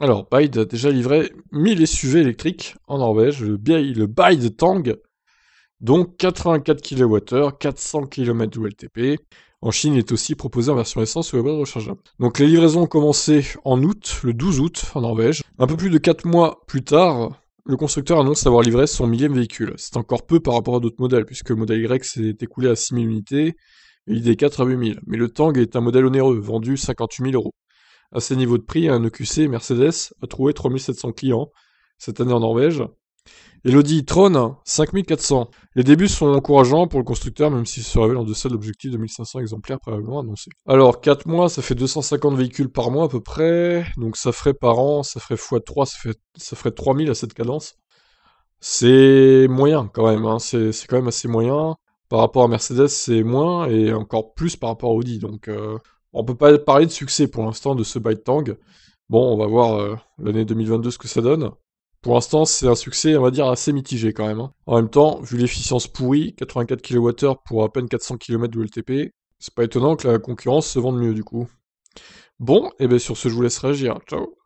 Alors, Bide a déjà livré 1000 SUV électriques en Norvège, le, le Tang, donc 84 kWh, 400 km WLTP. En Chine, il est aussi proposé en version essence ou hybride rechargeable. Donc les livraisons ont commencé en août, le 12 août, en Norvège. Un peu plus de 4 mois plus tard, le constructeur annonce avoir livré son millième véhicule. C'est encore peu par rapport à d'autres modèles, puisque le modèle Y s'est écoulé à 6000 unités, et l'ID4 à 8000. Mais le Tang est un modèle onéreux, vendu 58 000 euros. À ces niveaux de prix, un EQC Mercedes a trouvé 3700 clients cette année en Norvège. Et l'Audi e-tron, 5400. Les débuts sont encourageants pour le constructeur, même s'il se révèle en deçà de l'objectif de 1500 exemplaires préalablement annoncé. Alors, 4 mois, ça fait 250 véhicules par mois à peu près. Donc, ça ferait par an, ça ferait x3, ça, ferait 3000 à cette cadence. C'est moyen quand même, hein. c'est quand même assez moyen. Par rapport à Mercedes, c'est moins, et encore plus par rapport à Audi. Donc, euh, on peut pas parler de succès pour l'instant de ce Tang. Bon, on va voir euh, l'année 2022 ce que ça donne. Pour l'instant, c'est un succès, on va dire, assez mitigé quand même. Hein. En même temps, vu l'efficience pourrie, 84 kWh pour à peine 400 km de LTP, c'est pas étonnant que la concurrence se vende mieux du coup. Bon, et eh bien sur ce, je vous laisse réagir. Ciao